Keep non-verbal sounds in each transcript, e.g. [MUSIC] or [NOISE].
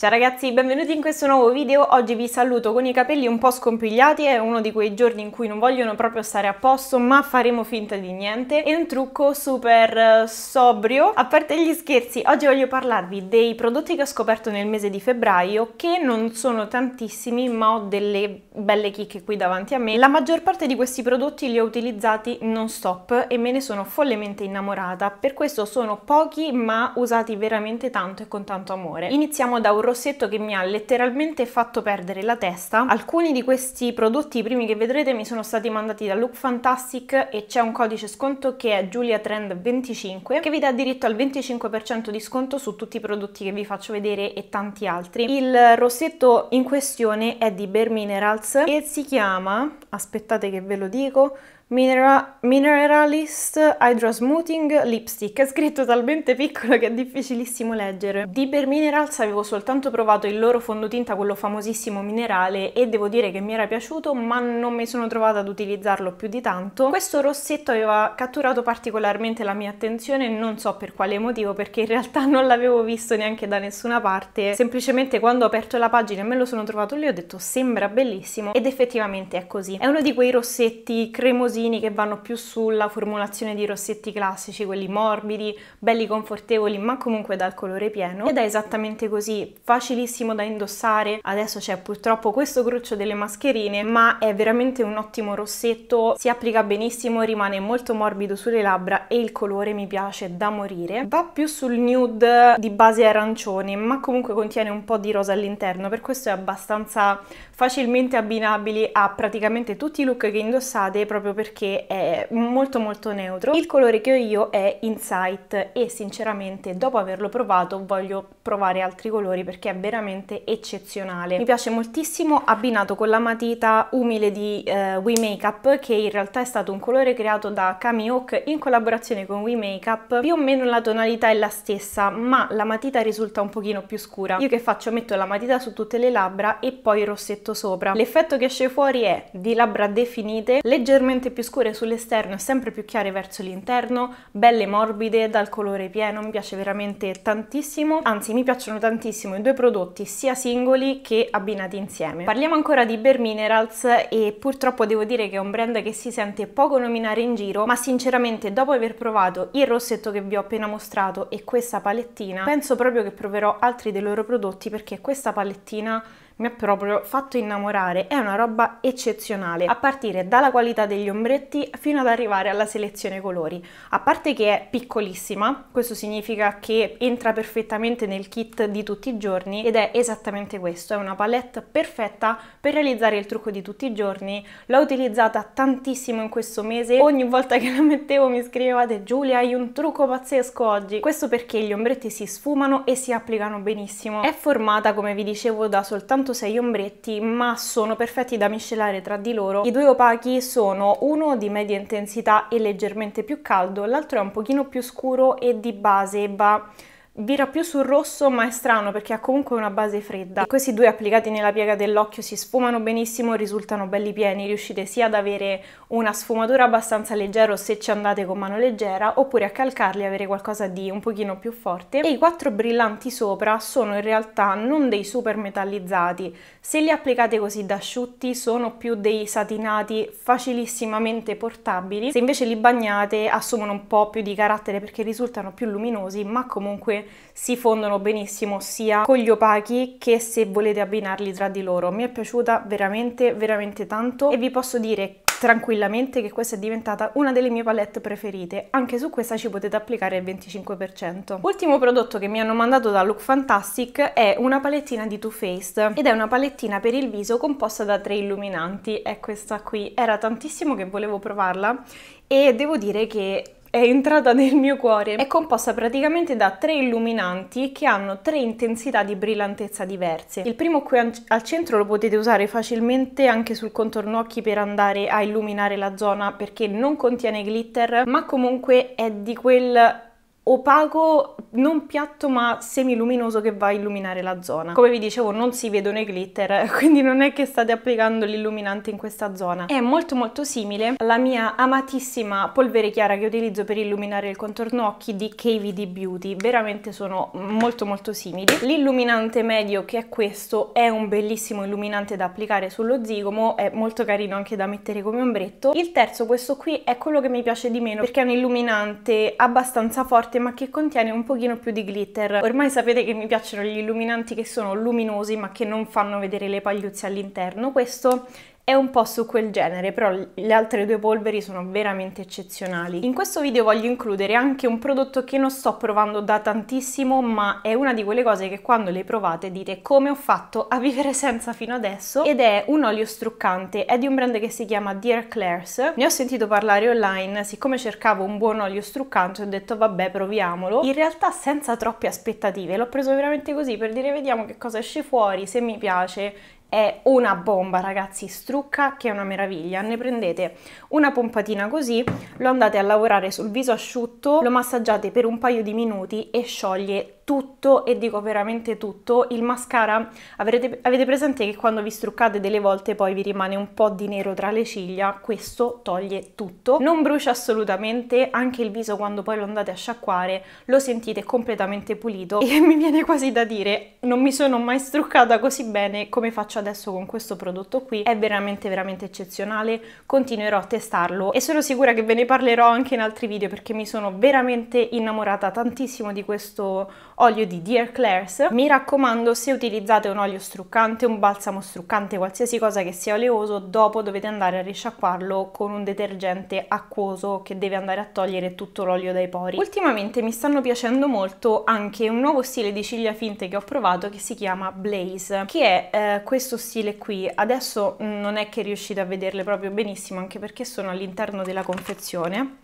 Ciao ragazzi, benvenuti in questo nuovo video. Oggi vi saluto con i capelli un po' scompigliati, è uno di quei giorni in cui non vogliono proprio stare a posto, ma faremo finta di niente. È un trucco super eh, sobrio. A parte gli scherzi, oggi voglio parlarvi dei prodotti che ho scoperto nel mese di febbraio, che non sono tantissimi, ma ho delle belle chicche qui davanti a me. La maggior parte di questi prodotti li ho utilizzati non stop e me ne sono follemente innamorata. Per questo sono pochi, ma usati veramente tanto e con tanto amore. Iniziamo da un rossetto che mi ha letteralmente fatto perdere la testa. Alcuni di questi prodotti, i primi che vedrete, mi sono stati mandati da Look Fantastic e c'è un codice sconto che è GiuliaTrend25 che vi dà diritto al 25% di sconto su tutti i prodotti che vi faccio vedere e tanti altri. Il rossetto in questione è di Bare Minerals e si chiama, aspettate che ve lo dico, Minera Mineralist Hydro Smoothing Lipstick, è scritto talmente piccolo che è difficilissimo leggere. Di Per Minerals avevo soltanto provato il loro fondotinta, quello famosissimo minerale, e devo dire che mi era piaciuto, ma non mi sono trovata ad utilizzarlo più di tanto. Questo rossetto aveva catturato particolarmente la mia attenzione, non so per quale motivo, perché in realtà non l'avevo visto neanche da nessuna parte, semplicemente quando ho aperto la pagina e me lo sono trovato lì ho detto sembra bellissimo, ed effettivamente è così. È uno di quei rossetti cremosi qualcosini che vanno più sulla formulazione di rossetti classici, quelli morbidi, belli confortevoli, ma comunque dal colore pieno. Ed è esattamente così, facilissimo da indossare. Adesso c'è purtroppo questo cruccio delle mascherine, ma è veramente un ottimo rossetto, si applica benissimo, rimane molto morbido sulle labbra e il colore mi piace da morire. Va più sul nude di base arancione, ma comunque contiene un po' di rosa all'interno, per questo è abbastanza facilmente abbinabile a praticamente tutti i look che indossate proprio perché perché è molto molto neutro. Il colore che ho io è Insight e sinceramente dopo averlo provato voglio provare altri colori perché è veramente eccezionale. Mi piace moltissimo abbinato con la matita umile di eh, We Makeup che in realtà è stato un colore creato da Kami Hawk in collaborazione con We Makeup. Più o meno la tonalità è la stessa ma la matita risulta un pochino più scura. Io che faccio? Metto la matita su tutte le labbra e poi il rossetto sopra. L'effetto che esce fuori è di labbra definite leggermente più più scure sull'esterno e sempre più chiare verso l'interno, belle morbide, dal colore pieno, mi piace veramente tantissimo, anzi mi piacciono tantissimo i due prodotti sia singoli che abbinati insieme. Parliamo ancora di Bare Minerals e purtroppo devo dire che è un brand che si sente poco nominare in giro, ma sinceramente dopo aver provato il rossetto che vi ho appena mostrato e questa palettina, penso proprio che proverò altri dei loro prodotti perché questa palettina mi ha proprio fatto innamorare, è una roba eccezionale, a partire dalla qualità degli ombretti fino ad arrivare alla selezione colori. A parte che è piccolissima, questo significa che entra perfettamente nel kit di tutti i giorni ed è esattamente questo, è una palette perfetta per realizzare il trucco di tutti i giorni, l'ho utilizzata tantissimo in questo mese, ogni volta che la mettevo mi scrivevate Giulia hai un trucco pazzesco oggi, questo perché gli ombretti si sfumano e si applicano benissimo, è formata come vi dicevo da soltanto 6 ombretti ma sono perfetti da miscelare tra di loro. I due opachi sono uno di media intensità e leggermente più caldo, l'altro è un pochino più scuro e di base va vira più sul rosso ma è strano perché ha comunque una base fredda. E questi due applicati nella piega dell'occhio si sfumano benissimo e risultano belli pieni, riuscite sia ad avere una sfumatura abbastanza leggera se ci andate con mano leggera oppure a calcarli e avere qualcosa di un pochino più forte. E i quattro brillanti sopra sono in realtà non dei super metallizzati, se li applicate così da asciutti sono più dei satinati facilissimamente portabili, se invece li bagnate assumono un po' più di carattere perché risultano più luminosi ma comunque si fondono benissimo sia con gli opachi che se volete abbinarli tra di loro. Mi è piaciuta veramente veramente tanto e vi posso dire tranquillamente che questa è diventata una delle mie palette preferite. Anche su questa ci potete applicare il 25%. Ultimo prodotto che mi hanno mandato da Look Fantastic è una palettina di Too Faced ed è una palettina per il viso composta da tre illuminanti. È questa qui. Era tantissimo che volevo provarla e devo dire che è entrata nel mio cuore. È composta praticamente da tre illuminanti che hanno tre intensità di brillantezza diverse. Il primo qui al centro lo potete usare facilmente anche sul contorno occhi per andare a illuminare la zona perché non contiene glitter ma comunque è di quel opaco, non piatto ma semiluminoso che va a illuminare la zona. Come vi dicevo non si vedono i glitter, [LAUGHS] quindi non è che state applicando l'illuminante in questa zona. È molto molto simile alla mia amatissima polvere chiara che utilizzo per illuminare il contorno occhi di KVD Beauty, veramente sono molto molto simili. L'illuminante medio che è questo è un bellissimo illuminante da applicare sullo zigomo, è molto carino anche da mettere come ombretto. Il terzo, questo qui, è quello che mi piace di meno perché è un illuminante abbastanza forte forte ma che contiene un pochino più di glitter. Ormai sapete che mi piacciono gli illuminanti che sono luminosi ma che non fanno vedere le pagliuzze all'interno. Questo è un po' su quel genere, però le altre due polveri sono veramente eccezionali. In questo video voglio includere anche un prodotto che non sto provando da tantissimo, ma è una di quelle cose che quando le provate dite come ho fatto a vivere senza fino adesso, ed è un olio struccante, è di un brand che si chiama Dear Claire's. Ne ho sentito parlare online, siccome cercavo un buon olio struccante ho detto vabbè proviamolo. In realtà senza troppe aspettative, l'ho preso veramente così per dire vediamo che cosa esce fuori, se mi piace è una bomba ragazzi, strucca che è una meraviglia, ne prendete una pompatina così, lo andate a lavorare sul viso asciutto, lo massaggiate per un paio di minuti e scioglie tutto e dico veramente tutto, il mascara avrete, avete presente che quando vi struccate delle volte poi vi rimane un po' di nero tra le ciglia, questo toglie tutto, non brucia assolutamente, anche il viso quando poi lo andate a sciacquare lo sentite completamente pulito [LAUGHS] e mi viene quasi da dire non mi sono mai struccata così bene come faccio adesso con questo prodotto qui è veramente veramente eccezionale, continuerò a testarlo e sono sicura che ve ne parlerò anche in altri video perché mi sono veramente innamorata tantissimo di questo olio di Dear Claire's. Mi raccomando se utilizzate un olio struccante, un balsamo struccante, qualsiasi cosa che sia oleoso, dopo dovete andare a risciacquarlo con un detergente acquoso che deve andare a togliere tutto l'olio dai pori. Ultimamente mi stanno piacendo molto anche un nuovo stile di ciglia finte che ho provato che si chiama Blaze, che è eh, questo questo stile qui, adesso mm, non è che riuscite a vederle proprio benissimo anche perché sono all'interno della confezione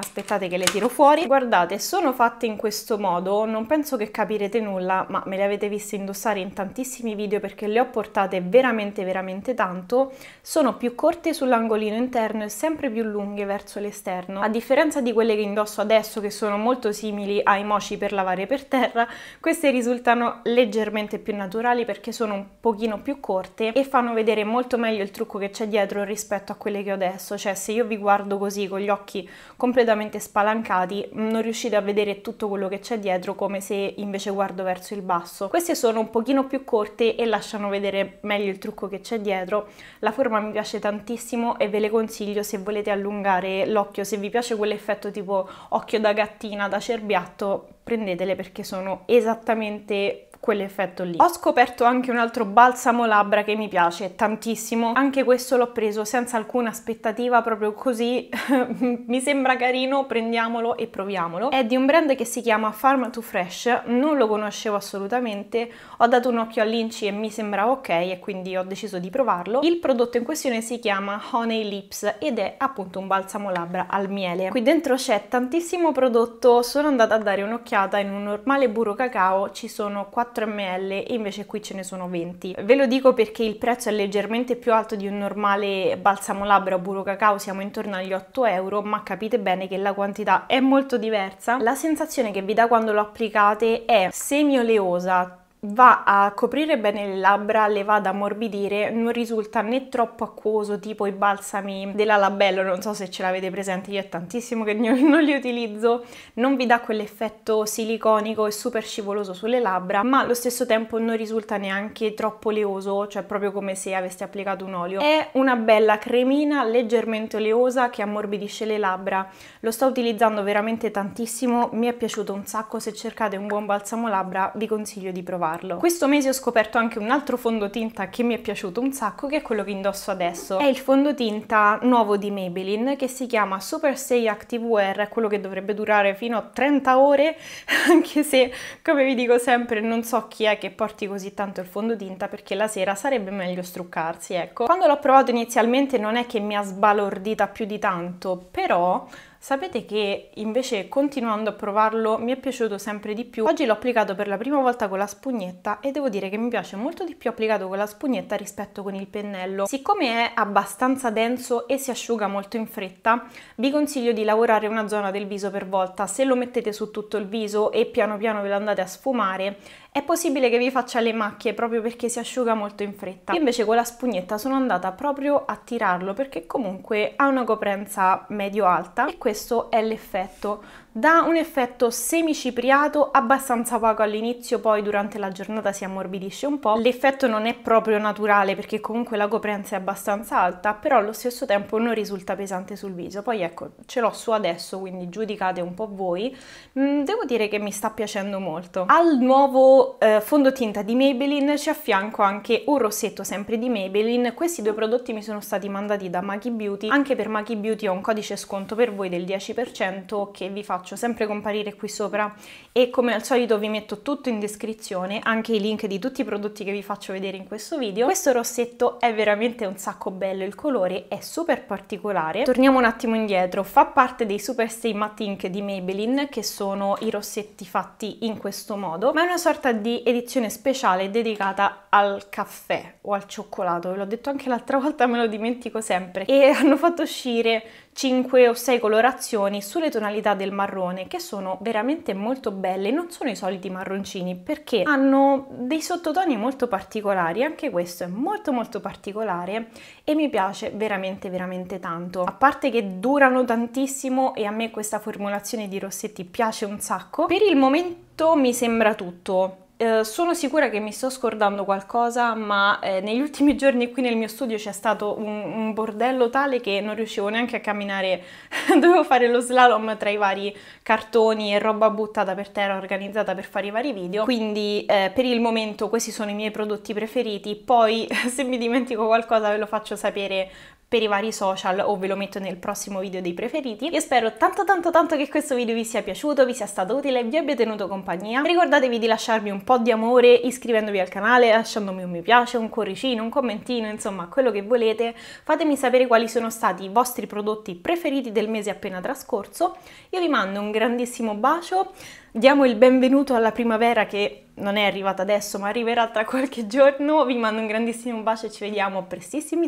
aspettate che le tiro fuori guardate sono fatte in questo modo non penso che capirete nulla ma me le avete viste indossare in tantissimi video perché le ho portate veramente veramente tanto sono più corte sull'angolino interno e sempre più lunghe verso l'esterno a differenza di quelle che indosso adesso che sono molto simili ai moci per lavare per terra queste risultano leggermente più naturali perché sono un pochino più corte e fanno vedere molto meglio il trucco che c'è dietro rispetto a quelle che ho adesso cioè se io vi guardo così con gli occhi completamente completamente spalancati, non riuscite a vedere tutto quello che c'è dietro come se invece guardo verso il basso. Queste sono un pochino più corte e lasciano vedere meglio il trucco che c'è dietro. La forma mi piace tantissimo e ve le consiglio se volete allungare l'occhio, se vi piace quell'effetto tipo occhio da gattina, da cerbiatto, prendetele perché sono esattamente quell'effetto lì. Ho scoperto anche un altro balsamo labbra che mi piace tantissimo, anche questo l'ho preso senza alcuna aspettativa, proprio così [LAUGHS] mi sembra carino, prendiamolo e proviamolo. È di un brand che si chiama Farm to Fresh, non lo conoscevo assolutamente, ho dato un occhio all'inci e mi sembrava ok e quindi ho deciso di provarlo. Il prodotto in questione si chiama Honey Lips ed è appunto un balsamo labbra al miele. Qui dentro c'è tantissimo prodotto, sono andata a dare un'occhiata in un normale burro cacao, ci sono 4 4 ml e invece qui ce ne sono 20. Ve lo dico perché il prezzo è leggermente più alto di un normale balsamo labbra o burro cacao, siamo intorno agli 8 euro, ma capite bene che la quantità è molto diversa. La sensazione che vi dà quando lo applicate è semi oleosa, va a coprire bene le labbra, le va ad ammorbidire, non risulta né troppo acquoso tipo i balsami della Labello, non so se ce l'avete presente, io è tantissimo che non li utilizzo, non vi dà quell'effetto siliconico e super scivoloso sulle labbra, ma allo stesso tempo non risulta neanche troppo oleoso, cioè proprio come se aveste applicato un olio. È una bella cremina leggermente oleosa che ammorbidisce le labbra, lo sto utilizzando veramente tantissimo, mi è piaciuto un sacco, se cercate un buon balsamo labbra vi consiglio di provare farlo. Questo mese ho scoperto anche un altro fondotinta che mi è piaciuto un sacco, che è quello che indosso adesso. È il fondotinta nuovo di Maybelline che si chiama Super 6 Active Wear, è quello che dovrebbe durare fino a 30 ore, [LAUGHS] anche se, come vi dico sempre, non so chi è che porti così tanto il fondotinta perché la sera sarebbe meglio struccarsi, ecco. Quando l'ho provato inizialmente non è che mi ha sbalordita più di tanto, però Sapete che invece continuando a provarlo mi è piaciuto sempre di più. Oggi l'ho applicato per la prima volta con la spugnetta e devo dire che mi piace molto di più applicato con la spugnetta rispetto con il pennello. Siccome è abbastanza denso e si asciuga molto in fretta, vi consiglio di lavorare una zona del viso per volta. Se lo mettete su tutto il viso e piano piano ve lo andate a sfumare, è possibile che vi faccia le macchie proprio perché si asciuga molto in fretta. Io invece con la spugnetta sono andata proprio a tirarlo perché comunque ha una coprenza medio alta e questo è l'effetto dà un effetto semicipriato abbastanza opaco all'inizio, poi durante la giornata si ammorbidisce un po'. L'effetto non è proprio naturale perché comunque la coprenza è abbastanza alta, però allo stesso tempo non risulta pesante sul viso. Poi ecco, ce l'ho su adesso, quindi giudicate un po' voi. Mm, devo dire che mi sta piacendo molto. Al nuovo eh, fondotinta di Maybelline ci affianco anche un rossetto sempre di Maybelline. Questi due prodotti mi sono stati mandati da Maki Beauty. Anche per Maki Beauty ho un codice sconto per voi del 10% che vi fa faccio sempre comparire qui sopra e come al solito vi metto tutto in descrizione, anche i link di tutti i prodotti che vi faccio vedere in questo video. Questo rossetto è veramente un sacco bello, il colore è super particolare. Torniamo un attimo indietro, fa parte dei Super Stay Matte Ink di Maybelline che sono i rossetti fatti in questo modo, ma è una sorta di edizione speciale dedicata al caffè o al cioccolato, ve l'ho detto anche l'altra [LAUGHS] volta, me lo dimentico sempre, e hanno fatto uscire 5 o 6 colorazioni sulle tonalità del marrone che sono veramente molto belle, non sono i soliti marroncini perché hanno dei sottotoni molto particolari, anche questo è molto molto particolare e mi piace veramente veramente tanto. A parte che durano tantissimo e a me questa formulazione di rossetti piace un sacco, per il momento mi sembra tutto. Eh, sono sicura che mi sto scordando qualcosa, ma eh, negli ultimi giorni qui nel mio studio c'è stato un, un, bordello tale che non riuscivo neanche a camminare, [LAUGHS] dovevo fare lo slalom tra i vari cartoni e roba buttata per terra organizzata per fare i vari video, quindi eh, per il momento questi sono i miei prodotti preferiti, poi [LAUGHS] se mi dimentico qualcosa ve lo faccio sapere per i vari social o ve lo metto nel prossimo video dei preferiti. Io spero tanto tanto tanto che questo video vi sia piaciuto, vi sia stato utile, vi abbia tenuto compagnia. Ricordatevi di lasciarmi un po' di amore iscrivendovi al canale, lasciandomi un mi piace, un cuoricino, un commentino, insomma quello che volete. Fatemi sapere quali sono stati i vostri prodotti preferiti del mese appena trascorso. Io vi mando un grandissimo bacio. Diamo il benvenuto alla primavera che non è arrivata adesso ma arriverà tra qualche giorno. Vi mando un grandissimo bacio e ci vediamo prestissimo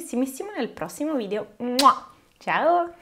nel prossimo video. Mua! Ciao!